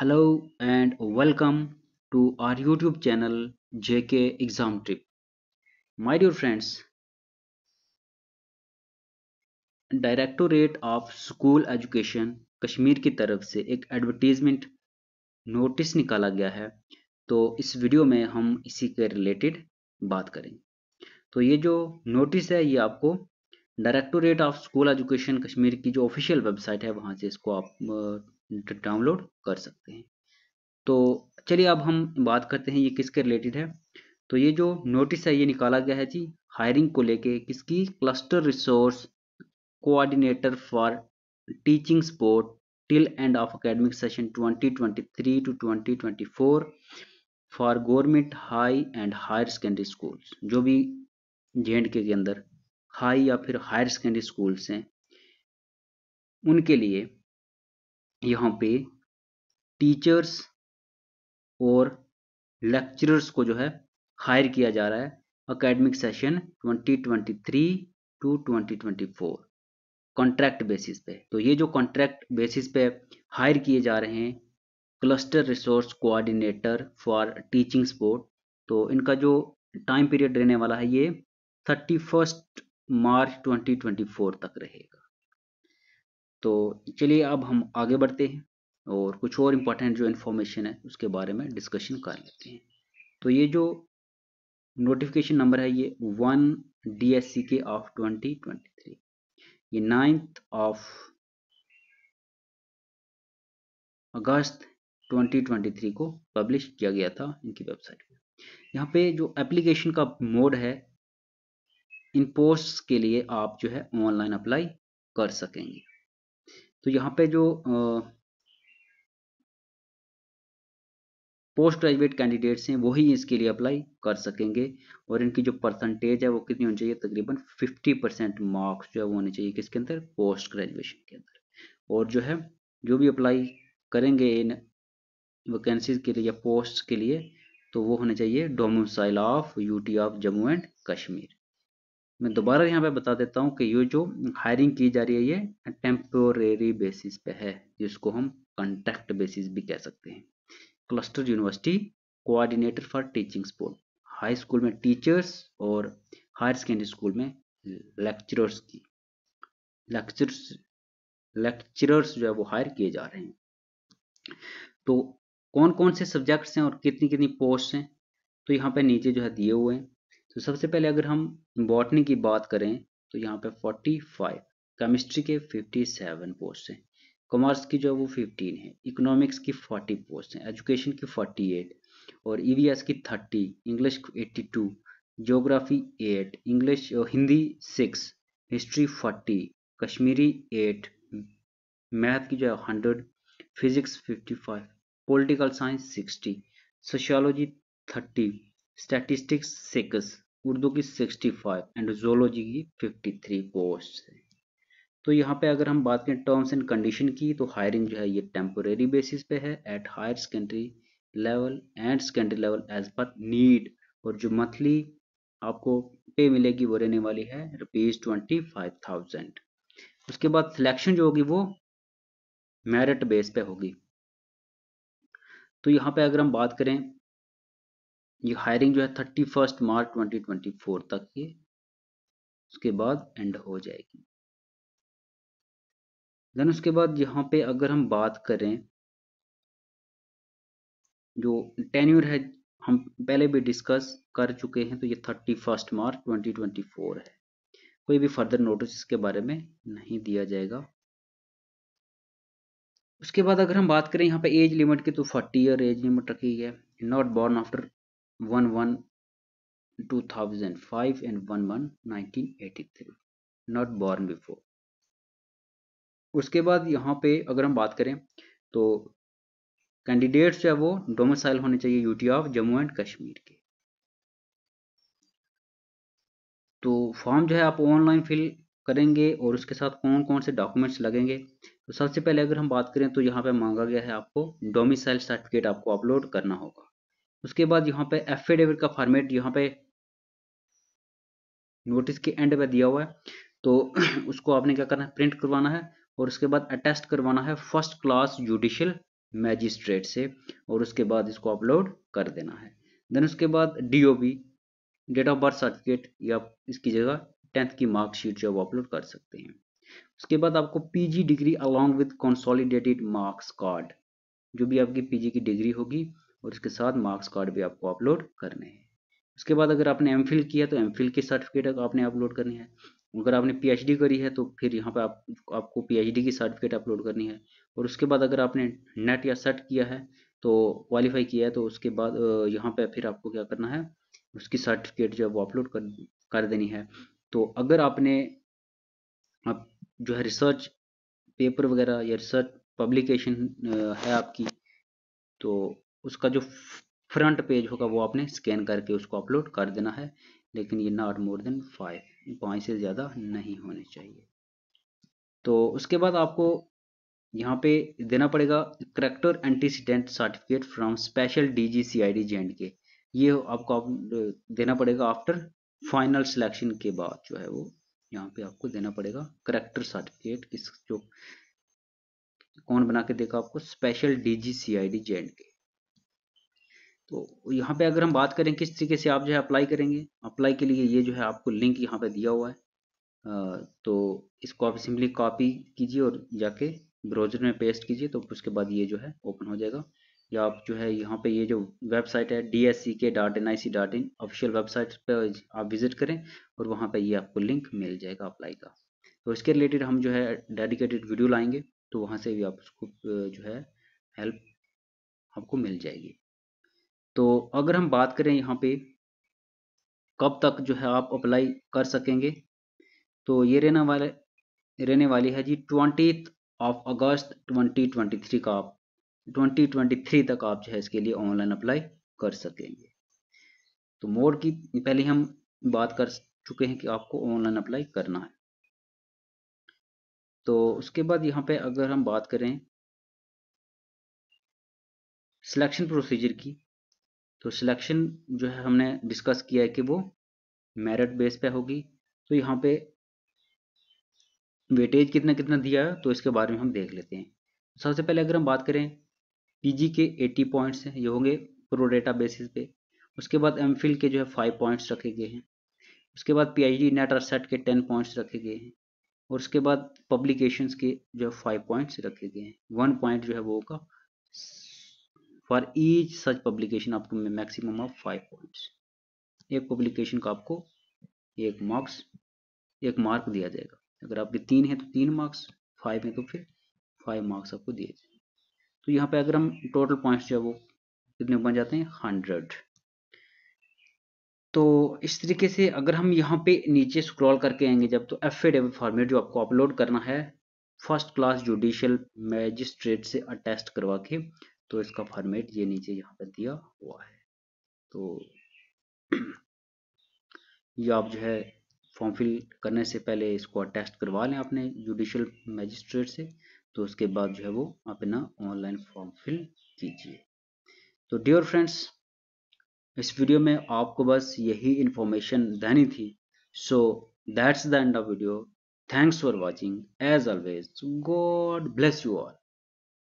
hello and welcome to our YouTube channel JK exam trip my dear friends directorate of school education Kashmir की तरफ से एक advertisement notice निकाला गया है तो इस वीडियो में हम इसी के रिलेटेड बात करेंगे तो ये जो नोटिस है ये आपको directorate of school education Kashmir की जो ऑफिशियल वेबसाइट है वहाँ से इसको आप डाउनलोड तो कर सकते हैं तो चलिए अब हम बात करते हैं ये किसके रिलेटेड है तो ये जो नोटिस है ये निकाला गया है जी हायरिंग को लेके किसकी cluster resource coordinator for teaching support till end of academic session 2023 to 2024 for government high and higher secondary schools जो भी जे के अंदर हाई या फिर हायर सेकेंडरी स्कूल्स हैं उनके लिए यहाँ पे टीचर्स और लेक्चरर्स को जो है हायर किया जा रहा है academic session 2023 to 2024 contract basis पे तो ये जो कॉन्ट्रैक्ट बेसिस पे हायर किए जा रहे हैं cluster resource coordinator for teaching support तो इनका जो टाइम पीरियड रहने वाला है ये थर्टी फर्स्ट मार्च 2024 तक रहेगा तो चलिए अब हम आगे बढ़ते हैं और कुछ और इम्पोर्टेंट जो इन्फॉर्मेशन है उसके बारे में डिस्कशन कर लेते हैं तो ये जो नोटिफिकेशन नंबर है ये one D S C K of twenty twenty three ये नाइन्थ ऑफ अगस्त 2023 को पब्लिश किया गया था इनकी वेबसाइट पे यहाँ पे जो एप्लीकेशन का मोड है इन पोस्ट के लिए आप जो है ऑनलाइन अप्लाई कर सकेंगे तो यहाँ पे जो पोस्ट ग्रेजुएट कैंडिडेट्स हैं वही इसके लिए अप्लाई कर सकेंगे और इनकी जो परसेंटेज है वो कितनी होनी चाहिए तकरीबन 50 परसेंट मार्क्स जो है वो होने चाहिए किसके अंदर पोस्ट ग्रेजुएशन के अंदर और जो है जो भी अप्लाई करेंगे इन वैकेंसीज के लिए या पोस्ट के लिए तो वो होने चाहिए domicile of UT of Jammu and Kashmir मैं दोबारा यहाँ पे बता देता हूँ कि ये जो हायरिंग की जा रही है ये टेम्पोरेरी बेसिस पे है जिसको हम कंट्रैक्ट बेसिस भी कह सकते हैं cluster university coordinator for teaching support high school में टीचर्स और हायर सेकेंडरी स्कूल में लेक्चरर्स की लेक्चरर्स लेक्चरर्स जो है वो हायर किए जा रहे हैं तो कौन कौन से सब्जेक्ट्स हैं और कितनी कितनी पोस्ट हैं तो यहाँ पे नीचे जो है दिए हुए हैं तो सबसे पहले अगर हम बॉटनी की बात करें तो यहाँ पे 45 केमिस्ट्री के 57 पोस्ट हैं कॉमर्स की जो है वो 15 है इकोनॉमिक्स की 40 पोस्ट हैं एजुकेशन की 48 और ई e की 30 English 82 geography 8 English Hindi 6 history 40 Kashmiri 8 math की जो है hundred physics 55 political science 60 sociology 30 statistics six Urdu की 65 एंड जोलॉजी की 53 पोस्ट है तो यहाँ पे अगर हम बात करें टर्म्स एंड कंडीशन की तो हायरिंग जो है ये टेम्पोरेरी बेसिस पे है at higher secondary level and secondary level as per need और जो मंथली आपको पे मिलेगी वो रहने वाली है रुपीज ट्वेंटी फाइव थाउजेंड उसके बाद सिलेक्शन जो होगी वो मेरिट बेस पे होगी तो यहाँ पे अगर हम बात करें ये हायरिंग जो है thirty first March twenty twenty four तक ये उसके बाद एंड हो जाएगी देन उसके बाद यहाँ पे अगर हम बात करें जो टेन्यूर है हम पहले भी डिस्कस कर चुके हैं तो ये thirty first March twenty twenty four है कोई भी फर्दर नोटिस इसके बारे में नहीं दिया जाएगा उसके बाद अगर हम बात करें यहाँ पे एज लिमिट की तो फोर्टी ईयर एज लिमिट रखी है not born after five and one and nineteen eighty three not born before उसके बाद यहाँ पे अगर हम बात करें तो कैंडिडेट्स जो है वो डोमिसाइल होने चाहिए UT of Jammu and Kashmir के तो फॉर्म जो है आप ऑनलाइन फिल करेंगे और उसके साथ कौन कौन से डॉक्यूमेंट्स लगेंगे तो सबसे पहले अगर हम बात करें तो यहाँ पे मांगा गया है आपको डोमिसाइल सर्टिफिकेट आपको अपलोड करना होगा उसके बाद यहाँ पे एफिडेविट का फॉर्मेट यहाँ पे नोटिस के एंड पे दिया हुआ है तो उसको आपने क्या करना है प्रिंट करवाना है और उसके बाद अटेस्ट करवाना है फर्स्ट क्लास जुडिशियल मैजिस्ट्रेट से और उसके बाद इसको अपलोड कर देना है देन उसके बाद DOB date of birth certificate या इसकी जगह टेंथ की मार्कशीट जो वो अपलोड कर सकते हैं उसके बाद आपको PG degree along with consolidated marks card जो भी आपकी पीजी की डिग्री होगी और इसके साथ मार्क्स कार्ड भी आपको अपलोड करने हैं उसके बाद अगर आपने एम किया तो एम के सर्टिफिकेट आपने अपलोड करनी है अगर आपने पी करी है तो फिर यहाँ पे आप आपको पी की सर्टिफिकेट अपलोड करनी है और उसके बाद अगर आपने नेट या सेट किया है तो क्वालिफाई किया है तो उसके बाद यहाँ पे फिर आपको क्या करना है उसकी सर्टिफिकेट जो है वो अपलोड कर कर देनी है तो अगर आपने आप जो है रिसर्च पेपर वगैरह या रिसर्च पब्लिकेशन है आपकी तो उसका जो फ्रंट पेज होगा वो आपने स्कैन करके उसको अपलोड कर देना है लेकिन ये नॉट मोर देन फाइव पाँच से ज़्यादा नहीं होने चाहिए तो उसके बाद आपको यहाँ पे देना पड़ेगा character antecedent certificate from special D G C I D J and K ये आपको आप देना पड़ेगा आफ्टर फाइनल सिलेक्शन के बाद जो है वो यहाँ पे आपको देना पड़ेगा करेक्टर सर्टिफिकेट किस जो कौन बना के देगा आपको स्पेशल डीजीसीआईडी जी जे एंड के तो यहाँ पे अगर हम बात करें किस तरीके से आप जो है अप्लाई करेंगे अप्लाई के लिए ये जो है आपको लिंक यहाँ पे दिया हुआ है तो इसको आप सिंपली कॉपी कीजिए और जाके ब्राउजर में पेस्ट कीजिए तो उसके बाद ये जो है ओपन हो जाएगा या आप जो है यहाँ पे ये जो वेबसाइट है D S C K dot N I C dot in official website पर आप विजिट करें और वहाँ पे ये आपको लिंक मिल जाएगा अप्लाई का तो इसके रिलेटेड हम जो है डेडिकेटेड वीडियो लाएंगे तो वहाँ से भी आप उसको जो है हेल्प आपको मिल जाएगी तो अगर हम बात करें यहाँ पे कब तक जो है आप अप्लाई कर सकेंगे तो ये रहने वाले रहने वाली है जी ट्वेंटी ऑफ अगस्त 2023 का आप 2023 तक आप जो है इसके लिए ऑनलाइन अप्लाई कर सकेंगे तो मोड की पहले हम बात कर चुके हैं कि आपको ऑनलाइन अप्लाई करना है तो उसके बाद यहाँ पे अगर हम बात करें सिलेक्शन प्रोसीजर की तो सिलेक्शन जो है हमने डिस्कस किया है कि वो मेरिट बेस पे होगी तो यहाँ पे वेटेज कितना कितना दिया है तो इसके बारे में हम देख लेते हैं सबसे पहले अगर हम बात करें पीजी के 80 पॉइंट्स हैं ये होंगे प्रोडेटा बेसिस पे उसके बाद एम के जो है फाइव पॉइंट्स रखे गए हैं उसके बाद पीएचडी नेट और सेट के टेन पॉइंट्स रखे गए हैं और उसके बाद पब्लिकेशंस के जो है फाइव पॉइंट्स रखे गए हैं वन पॉइंट जो है वो होगा फॉर ईच सच पब्लिकेशन आपको मैक्सिमम ऑफ फाइव पॉइंट्स एक पब्लिकेशन का आपको एक मार्क्स एक मार्क दिया जाएगा अगर आपके तीन है तो तीन मार्क्स फाइव है तो फिर फाइव मार्क्स आपको दिए जाए तो यहाँ पे अगर हम टोटल पॉइंट्स जो है वो कितने बन जाते हैं हंड्रेड तो इस तरीके से अगर हम यहाँ पे नीचे स्क्रॉल करके आएंगे जब तो एफ फॉर्मेट जो आपको अपलोड करना है फर्स्ट क्लास जुडिशियल मैजिस्ट्रेट से अटेस्ट करवा के तो इसका फॉर्मेट ये नीचे यहाँ पर दिया हुआ है तो ये आप जो है फॉर्म फिल करने से पहले इसको अटेस्ट करवा लें अपने जुडिशल मजिस्ट्रेट से तो उसके बाद जो है वो अपना ऑनलाइन फॉर्म फिल कीजिए तो डियर फ्रेंड्स इस वीडियो में आपको बस यही इन्फॉर्मेशन देनी थी so that's the end of video thanks for watching as always God bless you all